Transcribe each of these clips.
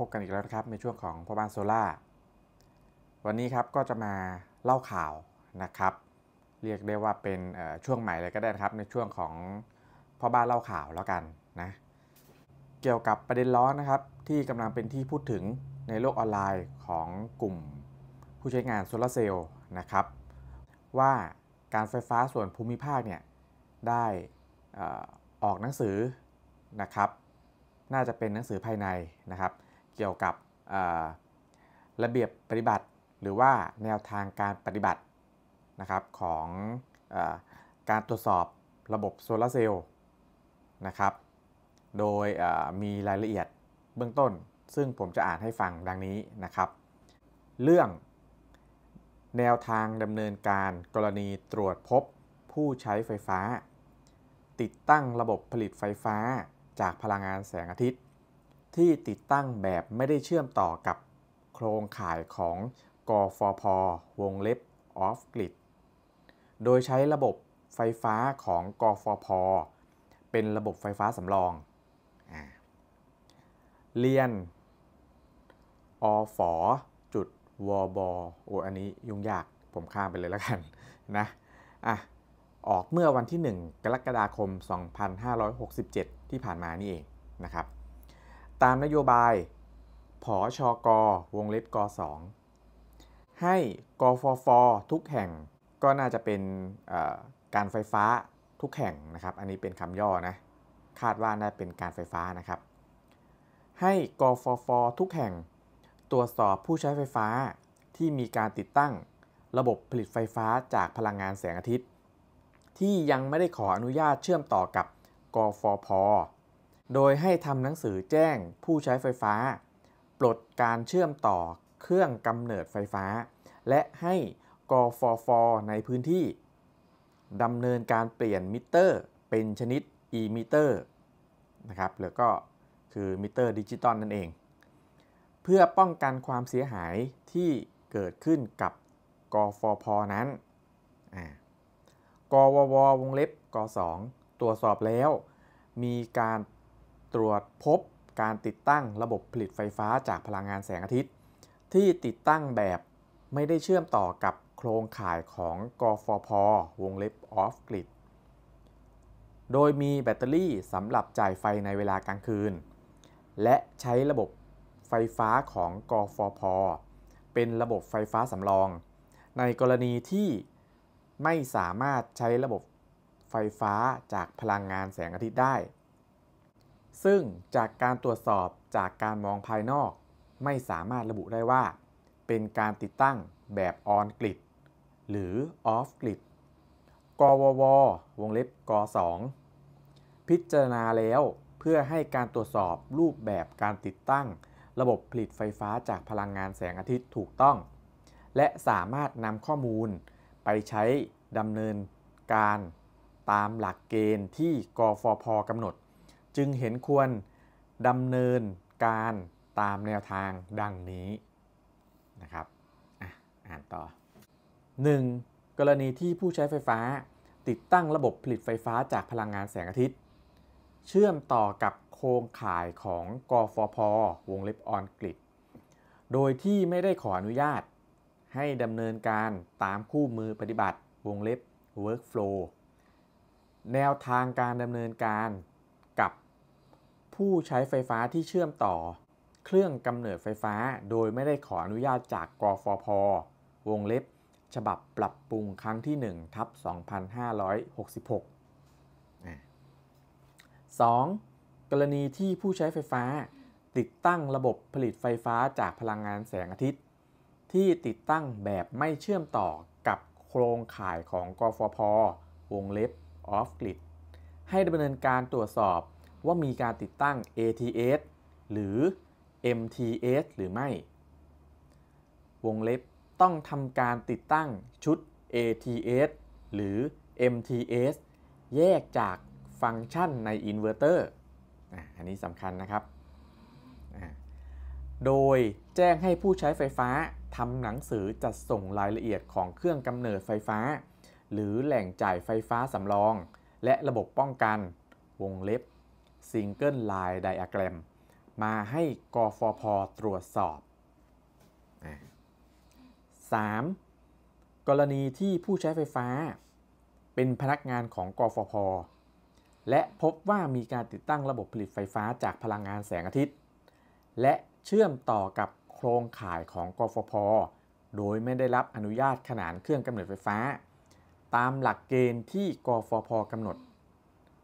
พบกันอีกแล้วนะครับในช่วงของพ่อบ้านโซล่า วันนี้ครับก็จะมาเล่าข่าวนะครับ เรียกได้ว่าเป็นช่วงใหม่เลยก็ได้นะครับในช่วงของพ่อบ้านเล่าข่าวแล้วกันนะ เกี่ยวกับประเด็นร้อนนะครับที่กำลังเป็นที่พูดถึงในโลกออนไลน์ของกลุ่มผู้ใช้งานโซลาเซลล์นะครับว่าการไฟฟ้าส่วนภูมิภาคเนี่ยได้ออกหนังสือนะครับ น่าจะเป็นหนังสือภายในนะครับเกี่ยวกับระเบียบปฏิบัติหรือว่าแนวทางการปฏิบัตินะครับของอการตรวจสอบระบบโซลาเซลล์นะครับโดยมีรายละเอียดเบื้องต้นซึ่งผมจะอ่านให้ฟังดังนี้นะครับเรื่อง แนวทางดำเนินการกรณีตรวจพบผู้ใช้ไฟฟ้า ติดตั้งระบบผลิตไฟฟ้าจากพลังงานแสงอาทิตย์ที่ติดตั้งแบบไม่ได้เชื่อมต่อกับโครงข่ายของกฟพวงเล็บออฟกริดโดยใช้ระบบไฟฟ้าของกฟพเป็นระบบไฟฟ้าสำรอง เรียนอฝอจุดวบโออันนี้ยุ่งยากผมข้ามไปเลยแล้วกันนะอ่ะออกเมื่อวันที่ 1 กรกฎาคม 2567 ที่ผ่านมานี่เองนะครับตามนโยบายผอชอกอวงเล็บกอ2ให้กฟฟทุกแห่งก็น่าจะเป็นการไฟฟ้าทุกแห่งนะครับ อันนี้เป็นคำย่อนะคาดว่าน่าเป็นการไฟฟ้านะครับ ให้กฟฟทุกแห่ง ตรวจสอบผู้ใช้ไฟฟ้าที่มีการติดตั้งระบบผลิตไฟฟ้าจากพลังงานแสงอาทิตย์ ที่ยังไม่ได้ขออนุญาตเชื่อมต่อกับกฟพโดยให้ทำหนังสือแจ้งผู้ใช้ไฟฟ้า ปลดการเชื่อมต่อเครื่องกำเนิดไฟฟ้า และให้กฟฟในพื้นที่ดำเนินการเปลี่ยนมิเตอร์เป็นชนิด e มิเตอร์นะครับหรือก็คือมิเตอร์ดิจิตอลนั่นเอง เพื่อป้องกันความเสียหายที่เกิดขึ้นกับกฟพนั้นกวววงเล็บก2ตรวจสอบแล้วมีการตรวจพบการติดตั้งระบบผลิตไฟฟ้าจากพลังงานแสงอาทิตย์ ที่ติดตั้งแบบไม่ได้เชื่อมต่อกับโครงข่ายของกฟพวงเล็บออฟกริดโดยมีแบตเตอรี่สำหรับจ่ายไฟในเวลากลางคืน และใช้ระบบไฟฟ้าของกฟพเป็นระบบไฟฟ้าสำรอง ในกรณีที่ไม่สามารถใช้ระบบไฟฟ้าจากพลังงานแสงอาทิตย์ได้ซึ่งจากการตรวจสอบจากการมองภายนอกไม่สามารถระบุได้ว่า เป็นการติดตั้งแบบออนกริดหรือออฟกริดกวววงเล็บก2พิจารณาแล้วเพื่อให้การตรวจสอบรูปแบบการติดตั้งระบบผลิตไฟฟ้าจากพลังงานแสงอาทิตย์ถูกต้อง และสามารถนำข้อมูลไปใช้ดำเนินการตามหลักเกณฑ์ที่กฟพกำหนดจึงเห็นควรดำเนินการตามแนวทางดังนี้นะครับ อ่อ่านต่อ 1. กรณีที่ผู้ใช้ไฟฟ้าติดตั้งระบบผลิตไฟฟ้าจากพลังงานแสงอาทิตย์ เชื่อมต่อกับโครงข่ายของกอฟพวงเล็บออนกริดโดยที่ไม่ได้ขออนุญาต ให้ดำเนินการตามคู่มือปฏิบัติวงเล็บ workflow แนวทางการดำเนินการผู้ใช้ไฟฟ้าที่เชื่อมต่อ เครื่องกำเนิดไฟฟ้าโดยไม่ได้ขออนุญาตจากกฟพวงเล็บ ฉบับปรับปรุงครั้งที่1ทับ 2566 2. กรณีที่ผู้ใช้ไฟฟ้าติดตั้งระบบผลิตไฟฟ้าจากพลังงานแสงอาทิตย์ ที่ติดตั้งแบบไม่เชื่อมต่อกับโครงข่ายของกฟพวงเล็บออฟกริดให้ดำเนินการตรวจสอบว่ามีการติดตั้ง ATS หรือ MTS หรือไม่ วงเล็บต้องทำการติดตั้งชุด ATS หรือ MTS แยกจากฟังก์ชันในอินเวอร์เตอร์ อันนี้สำคัญนะครับ โดยแจ้งให้ผู้ใช้ไฟฟ้าทำหนังสือจัดส่งรายละเอียดของเครื่องกำเนิดไฟฟ้า หรือแหล่งจ่ายไฟฟ้าสำรอง และระบบป้องกันวงเล็บ Single Line Diagram มาให้กฟพตรวจสอบ 3. กรณีที่ผู้ใช้ไฟฟ้า เป็นพนักงานของกฟพและพบว่ามีการติดตั้งระบบผลิตไฟฟ้าจากพลังงานแสงอาทิตย์ และเชื่อมต่อกับโครงข่ายของกฟพโดยไม่ได้รับอนุญาตขนานเครื่องกำเนิดไฟฟ้า ตามหลักเกณฑ์ที่กฟพกำหนด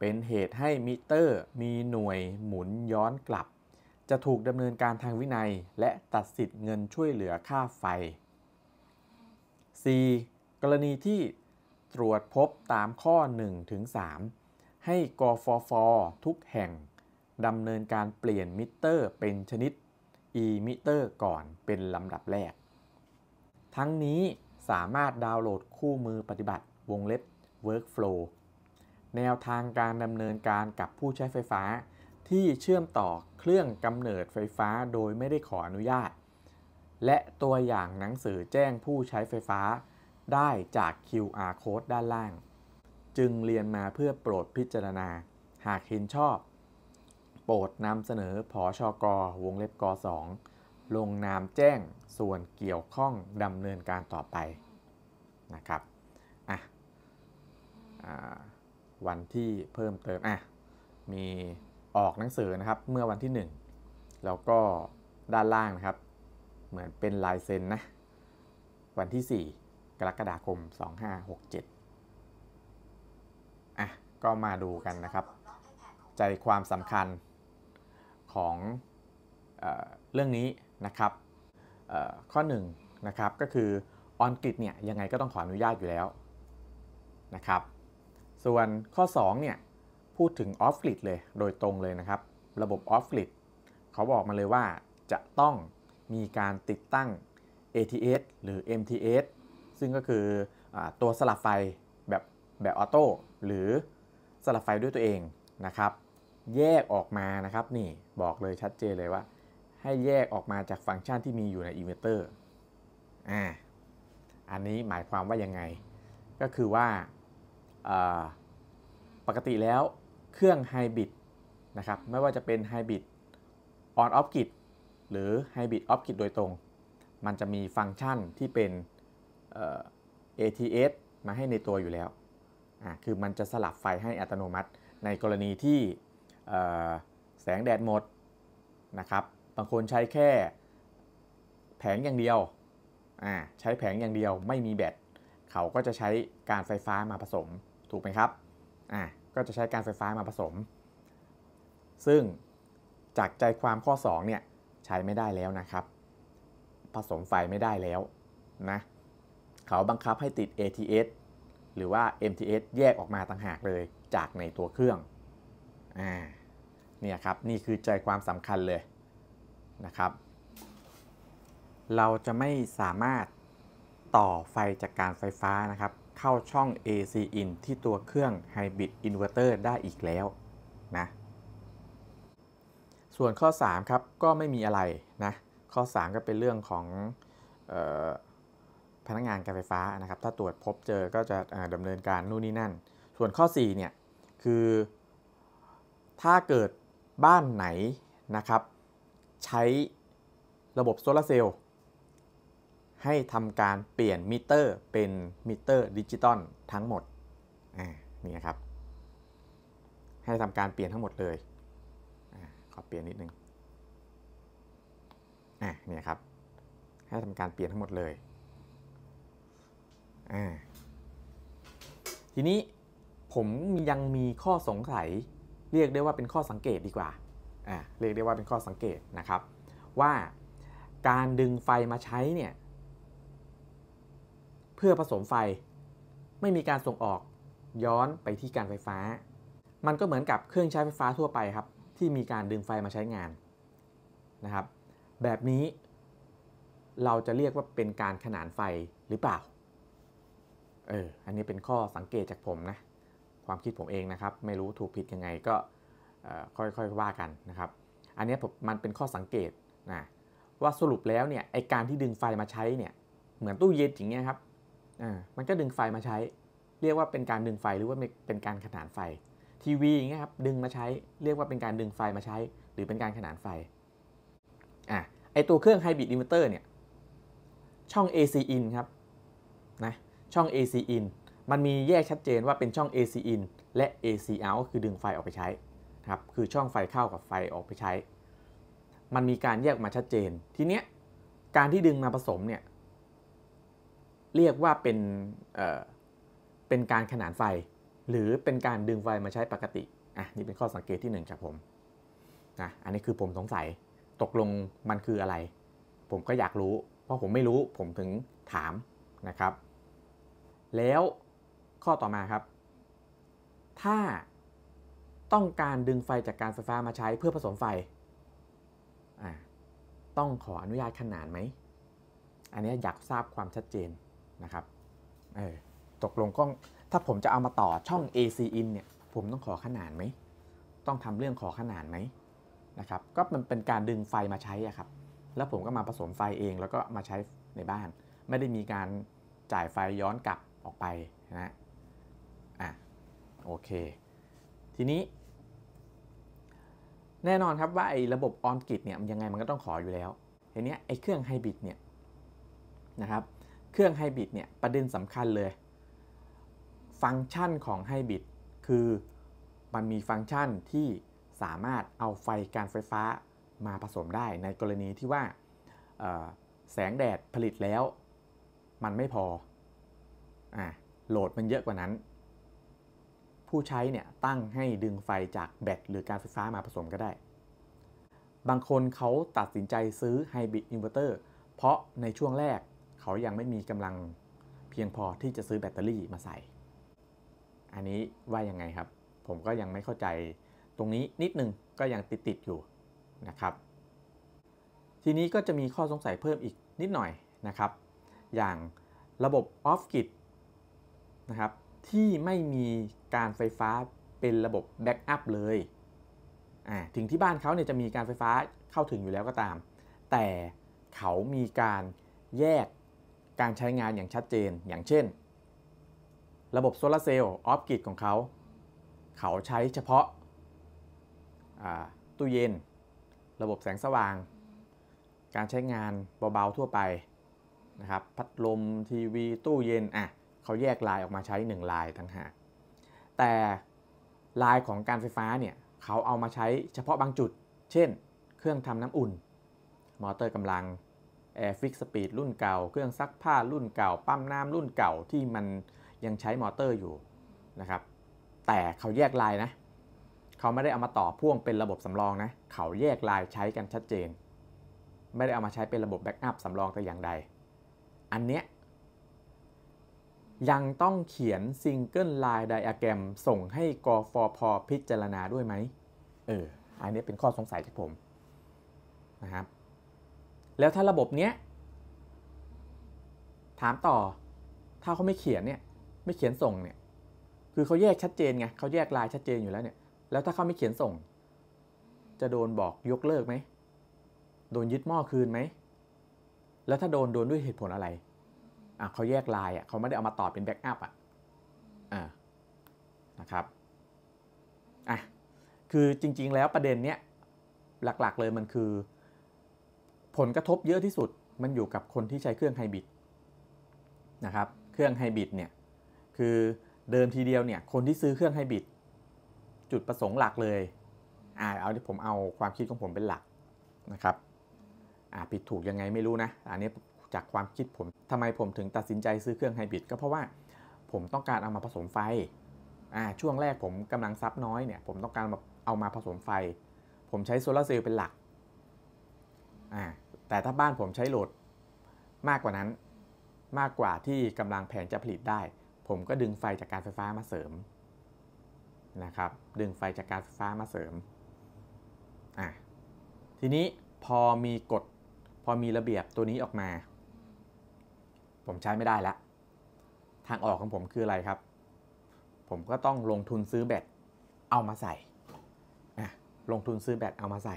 เป็นเหตุให้มิเตอร์มีหน่วยหมุนย้อนกลับ จะถูกดำเนินการทางวินัยและตัดสิทธิ์เงินช่วยเหลือค่าไฟ 4. กรณีที่ตรวจพบตามข้อ 1-3ถึง3ให้กฟฟทุกแห่ง ดำเนินการเปลี่ยนมิเตอร์เป็นชนิด e มิเตอร์ก่อนเป็นลำดับแรก ทั้งนี้สามารถดาวน์โหลดคู่มือปฏิบัติวงเล็บ workflow แนวทางการดำเนินการกับผู้ใช้ไฟฟ้า ที่เชื่อมต่อเครื่องกำเนิดไฟฟ้าโดยไม่ได้ขออนุญาต และตัวอย่างหนังสือแจ้งผู้ใช้ไฟฟ้าได้จาก QR code ด้านล่าง จึงเรียนมาเพื่อโปรดพิจารณา หากเห็นชอบ โปรดนำเสนอผอชอกอวงเล็บกอ2ลงนามแจ้งส่วนเกี่ยวข้องดำเนินการต่อไปนะครับ อ่ะอ่าวันที่เพิ่มเติมอ่ะมีออกหนังสือนะครับเมื่อวันที่ 1 แล้วก็ด้านล่างนะครับ เหมือนเป็นลายเซ็นนะ วันที่ 4 กรกฎาคม 2567อ่ะก็มาดูกันนะครับ ใจความสำคัญของเอเรื่องนี้นะครับ ข้อ1นนะครับก็คือออนกริดเนี่ยยังไงก็ต้องขออนุญาตอยู่แล้วนะครับส่วนข้อ 2 เนี่ยพูดถึงออฟฟิศเลยโดยตรงเลยนะครับ ระบบออฟฟิศเขาบอกมาเลยว่าจะต้องมีการติดตั้ง ATS หรือ MTS ซึ่งก็คืออตัวสลับไฟแบบแบบออโต้หรือสลับไฟด้วยตัวเองนะครับ แยกออกมานะครับนี่บอกเลยชัดเจนเลยว่าให้แยกออกมาจากฟังก์ชันที่มีอยู่ในอิมเวอเตอร์อ่าอันนี้หมายความว่ายังไงก็คือว่าปกติแล้วเครื่องไฮบริดนะครับไม่ว่าจะเป็นไฮบริดออนออฟกิดหรือไฮบริดออฟกิดโดยตรง มันจะมีฟังก์ชันที่เป็น ATS มาให้ในตัวอยู่แล้วคือมันจะสลับไฟให้อัตโนมัติในกรณีที่แสงแดดหมดนะครับบางคนใช้แค่แผงอย่างเดียวใช้แผงอย่างเดียวไม่มีแบตเขาก็จะใช้การไฟฟ้ามาผสมถูกไหมครับ อ่ะก็จะใช้การไฟฟ้ามาผสม ซึ่งจากใจความข้อ2เนี่ยใช้ไม่ได้แล้วนะครับ ผสมไฟไม่ได้แล้วนะ เขาบังคับให้ติด ATS หรือว่า MTS แยกออกมาต่างหากเลยจากในตัวเครื่อง อ่า เนี่ยครับนี่คือใจความสำคัญเลยนะครับ เราจะไม่สามารถต่อไฟจากการไฟฟ้านะครับเข้าช่อง AC in ที่ตัวเครื่อง Hybrid Inverter ได้อีกแล้วนะ ส่วนข้อ 3 ครับ ก็ไม่มีอะไรนะข้อ 3 ก็เป็นเรื่องของออพนักงงานการไฟฟ้านะครับถ้าตรวจพบเจอก็จะดำเนินการนู่นนี่นั่น ส่วนข้อ 4 เนี่ยคือ ถ้าเกิดบ้านไหนนะครับใช้ระบบโซลาเซลล์ให้ทำการเปลี่ยนมิเตอร์เป็นมิเตอร์ดิจิตอลทั้งหมดนี่ครับ ให้ทำการเปลี่ยนทั้งหมดเลยอขอเปลี่ยนนิดนึงนี่ครับ ให้ทำการเปลี่ยนทั้งหมดเลย ทีนี้ผมยังมีข้อสงสัยเรียกได้ว่าเป็นข้อสังเกตดีกว่า เรียกได้ว่าเป็นข้อสังเกตนะครับ ว่าการดึงไฟมาใช้เนี่ยเพื่อผสมไฟไม่มีการส่งออกย้อนไปที่การไฟฟ้า มันก็เหมือนกับเครื่องใช้ไฟฟ้าทั่วไปครับ ที่มีการดึงไฟมาใช้งานนะครับ แบบนี้เราจะเรียกว่าเป็นการขนานไฟหรือเปล่าเอออันนี้เป็นข้อสังเกตจากผมนะ ความคิดผมเองนะครับ ไม่รู้ถูกผิดยังไงก็ค่อยๆว่ากันนะครับอันนี้ผมมันเป็นข้อสังเกตนะว่าสรุปแล้วเนี่ยไอการที่ดึงไฟมาใช้เนี่ยเหมือนตู้เย็นอย่างเงี้ยครับมันก็ดึงไฟมาใช้ เรียกว่าเป็นการดึงไฟหรือว่าเป็นการขนานไฟทีวีอย่างเงี้ยครับดึงมาใช้ เรียกว่าเป็นการดึงไฟมาใช้ หรือเป็นการขนานไฟอ่ะไอตัวเครื่องไฮบริดอินเวอร์เตอร์เนี่ยช่อง AC in ครับนะช่อง AC in มันมีแยกชัดเจนว่าเป็นช่อง AC in และ AC out ก็คือดึงไฟออกไปใช้ครับคือช่องไฟเข้ากับไฟออกไปใช้ มันมีการแยกมาชัดเจน ทีเนี้ยการที่ดึงมาผสมเนี่ยเรียกว่าเป็นเเป็นการขนานไฟ หรือเป็นการดึงไฟมาใช้ปกติอ่ะนี่เป็นข้อสังเกตที่1ครับผมนะอันนี้คือผมสงสัยตกลงมันคืออะไร ผมก็อยากรู้ เพราะผมไม่รู้ผมถึงถามนะครับ แล้วข้อต่อมาครับ ถ้าต้องการดึงไฟจากการไฟฟ้ามาใช้เพื่อผสมไฟ ต้องขออนุญาตขนานไหมอันนี้อยากทราบความชัดเจนนะครับเออตกลงกล้อง ถ้าผมจะเอามาต่อช่อง AC in เนี่ย ผมต้องขอขนาดไหม ต้องทำเรื่องขอขนาดไหมนะครับ ก็มันเป็นการดึงไฟมาใช้อะครับ แล้วผมก็มาผสมไฟเองแล้วก็มาใช้ในบ้าน ไม่ได้มีการจ่ายไฟย้อนกลับออกไปนะอ่ะโอเค ทีนี้ แน่นอนครับว่าไอ้ระบบออนกิดเนี่ยมันยังไงมันก็ต้องขออยู่แล้วทีนี้ไอ้เครื่องไฮบริดเนี่ยนะครับเครื่องไฮบริดเนี่ยประเด็นสำคัญเลย ฟังก์ชันของไฮบริดคือ มันมีฟังก์ชันที่สามารถเอาไฟการไฟฟ้ามาผสมได้ ในกรณีที่ว่าแสงแดดผลิตแล้วมันไม่พออโหลดมันเยอะกว่านั้น ผู้ใช้เนี่ยตั้งให้ดึงไฟจากแบตหรือการไฟฟ้ามาผสมก็ได้ บางคนเขาตัดสินใจซื้อไฮบริดอินเวอร์เตอร์เพราะในช่วงแรกเขายังไม่มีกำลังเพียงพอที่จะซื้อแบตเตอรี่มาใส่ อันนี้ว่ายังไงครับ ผมก็ยังไม่เข้าใจ ตรงนี้นิดนึงก็ยังติดติดอยู่นะครับ ทีนี้ก็จะมีข้อสงสัยเพิ่มอีกนิดหน่อยนะครับ อย่างระบบออฟกิดนะครับที่ไม่มีการไฟฟ้าเป็นระบบแบ็กอัพเลย ถึงที่บ้านเขาเนี่ยจะมีการไฟฟ้าเข้าถึงอยู่แล้วก็ตาม แต่เขามีการแยกการใช้งานอย่างชัดเจน อย่างเช่น ระบบโซลาเซลล์ออฟกิดของเขา เขาใช้เฉพาะตู้เย็น ระบบแสงสว่าง การใช้งานเบา ๆ ทั่วไปนะครับ พัดลมทีวี ตู้เย็น อ่ะ เขาแยกลายออกมาใช้ 1 ลายต่างหากแต่ลายของการไฟฟ้าเนี่ย เขาเอามาใช้เฉพาะบางจุด เช่น เครื่องทำน้ำอุ่น มอเตอร์กำลังแอร์ฟิกสปีดรุ่นเก่า เครื่องซักผ้ารุ่นเก่า ปั๊มน้ำรุ่นเก่าที่มันยังใช้มอเตอร์อยู่นะครับ แต่เขาแยกลายนะ เขาไม่ได้เอามาต่อพ่วงเป็นระบบสำรองนะ เขาแยกลายใช้กันชัดเจน ไม่ได้เอามาใช้เป็นระบบแบ็กอัพสำรองแต่อย่างใด อันเนี้ยยังต้องเขียนซิงเกิลไลน์ไดอะแกรมส่งให้กฟพพิจารณาด้วยไหมเอออันนี้เป็นข้อสงสัยจากผมนะครับแล้วถ้าระบบเนี้ยถามต่อถ้าเขาไม่เขียนเนี่ยไม่เขียนส่งเนี่ยคือเขาแยกชัดเจนไงเขาแยกลายชัดเจนอยู่แล้วเนี่ยแล้วถ้าเขาไม่เขียนส่ง จะโดนบอกยกเลิกไหม โดนยึดหม้อคืนไหมแล้วถ้าโดนโดนด้วยเหตุผลอะไรอ่ะเขาแยกลายอ่ะเขาไม่ได้เอามาต่อเป็นแบ็กอัพอ่ะอ่านะครับอ่ะคือจริงๆแล้วประเด็นเนี้ยหลักๆเลยมันคือผลกระทบเยอะที่สุดมันอยู่กับคนที่ใช้เครื่องไฮบริดนะครับเครื่องไฮบริดเนี่ยคือเดิมทีเดียวเนี่ยคนที่ซื้อเครื่องไฮบริดจุดประสงค์หลักเลยอ่าเอาที่ผมเอาความคิดของผมเป็นหลักนะครับอ่าผิดถูกยังไงไม่รู้นะอันนี้จากความคิดผมทำไมผมถึงตัดสินใจซื้อเครื่องไฮบริดก็เพราะว่าผมต้องการเอามาผสมไฟอ่าช่วงแรกผมกำลังซับน้อยเนี่ยผมต้องการเอามาผสมไฟ ผมใช้โซลาร์เซลล์เป็นหลักอ่าแต่ถ้าบ้านผมใช้โหลด มากกว่านั้น มากกว่าที่กำลังแผงจะผลิตได้ ผมก็ดึงไฟจากการไฟฟ้ามาเสริมนะครับดึงไฟจากการไฟฟ้ามาเสริมอ่ทีนี้พอมีกฎพอมีระเบียบตัวนี้ออกมา ผมใช้ไม่ได้ละ ทางออกของผมคืออะไรครับ ผมก็ต้องลงทุนซื้อแบตเอามาใส่ ลงทุนซื้อแบตเอามาใส่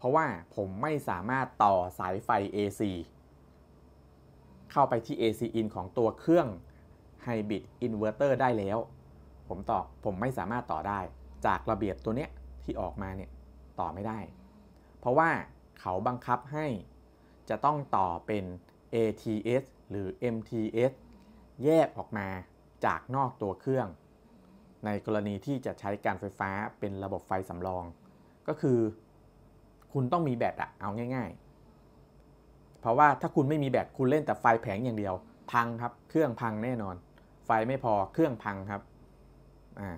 เพราะว่าผมไม่สามารถต่อสายไฟ AC เข้าไปที่ AC in ของตัวเครื่อง Hybrid Inverter ได้แล้ว ผมต่อ ผมไม่สามารถต่อได้จากระเบียบตัวเนี้ย ที่ออกมาเนี่ย ต่อไม่ได้ เพราะว่าเขาบังคับให้ จะต้องต่อเป็น ATS หรือ MTS แยกออกมาจากนอกตัวเครื่อง ในกรณีที่จะใช้การไฟฟ้าเป็นระบบไฟสำรอง ก็คือคุณต้องมีแบตอะเอาง่ายๆ เพราะว่าถ้าคุณไม่มีแบตคุณเล่นแต่ไฟแผงอย่างเดียวพังครับ เครื่องพังแน่นอน ไฟไม่พอ เครื่องพังครับ อ่า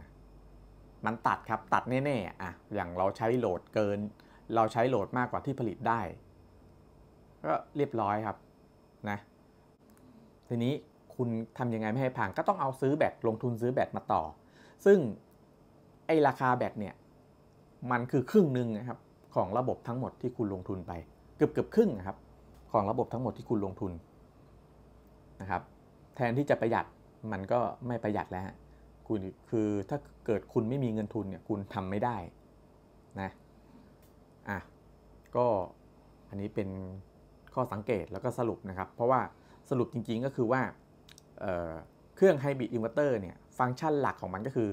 มันตัดครับ ตัดแน่ๆ อ่ะ อย่างเราใช้โหลดเกิน เราใช้โหลดมากกว่าที่ผลิตได้ ก็เรียบร้อยครับ นะ ทีนี้คุณทำยังไงไม่ให้พังก็ต้องเอาซื้อแบตลงทุนซื้อแบตมาต่อ ซึ่งไอราคาแบตเนี่ย มันคือครึ่งหนึ่งนะครับของระบบทั้งหมดที่คุณลงทุนไปเกือบเกือบครึ่งนะครับของระบบทั้งหมดที่คุณลงทุนนะครับแทนที่จะประหยัดมันก็ไม่ประหยัดแล้วคุณคือถ้าเกิดคุณไม่มีเงินทุนเนี่ยคุณทำไม่ได้นะอ่ะก็อันนี้เป็นข้อสังเกตแล้วก็สรุปนะครับ เพราะว่าสรุปจริงๆก็คือว่าเเครื่องไฮบริดอินเวอร์เตอร์เนี่ยฟังก์ชันหลักของมันก็คือ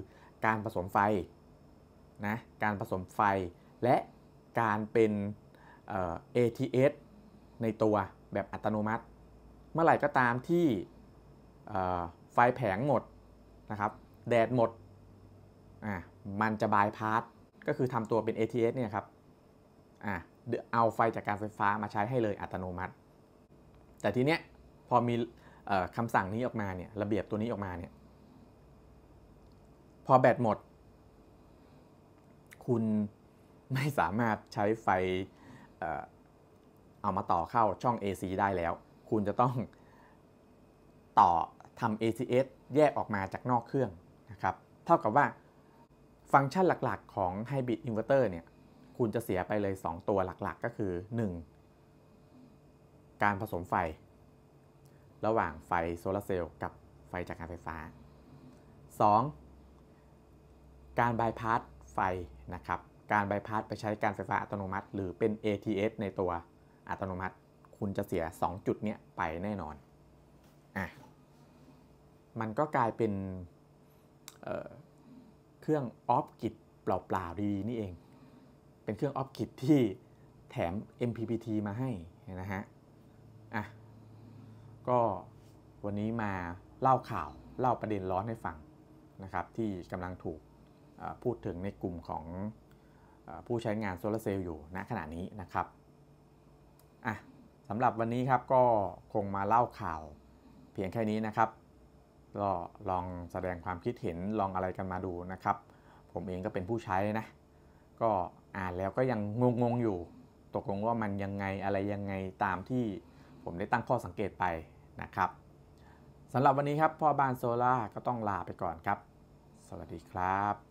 การผสมไฟนะการผสมไฟและการเป็น ATS ในตัวแบบอัตโนมัติ เมื่อไหร่ก็ตามที่ไฟแผงหมดนะครับแดดหมดอ่ะมันจะบายพาส ก็คือทำตัวเป็น ATS เนี่ยครับอ่ะเอาไฟจากการไฟฟ้ามาใช้ให้เลยอัตโนมัติ แต่ทีเนี้ยพอมีคำสั่งนี้ออกมาเนี่ยระเบียบตัวนี้ออกมาเนี่ยพอแบตหมด คุณไม่สามารถใช้ไฟเอามาต่อเข้าช่อง AC ได้แล้ว คุณจะต้องต่อทำ ACS แยกออกมาจากนอกเครื่องนะครับ เท่ากับว่าฟังก์ชันหลักๆ ของ Hybrid Inverter เนี่ย คุณจะเสียไปเลย 2 ตัวหลักๆ ก็คือ 1. การผสมไฟ ระหว่างไฟโซลาเซลล์กับไฟจากการไฟฟ้า 2. การบายพาสไฟนะครับการบพาสไปใช้การไฟฟ้าอัตโนมัติ หรือเป็น ATS ในตัวอัตโนมัติ คุณจะเสีย 2 จุดเนี้ย ไปแน่นอน อ่ะ มันก็กลายเป็นเเครื่องออฟกิดเปล่าๆ ดีนี่เอง เป็นเครื่องออฟกิดที่แถม MPPT มาให้นะฮะ อ่ะ ก็วันนี้มาเล่าข่าวเล่าประเด็นร้อนให้ฟังนะครับที่กำลังถูกพูดถึงในกลุ่มของผู้ใช้งานโซลาเซลล์อยู่ณขณะนี้นะครับอ่ะสำหรับวันนี้ครับก็คงมาเล่าข่าว เพียงแค่นี้นะครับก็ลองแสดงความคิดเห็นลองอะไรกันมาดูนะครับ ผมเองก็เป็นผู้ใช้นะ ก็อ่านแล้วก็ยังงงๆอยู่ ตกลงว่ามันยังไงอะไรยังไงตามที่ผมได้ตั้งข้อสังเกตไปนะครับสำหรับวันนี้ครับพ่อบ้านโซล่าก็ต้องลาไปก่อนครับ สวัสดีครับ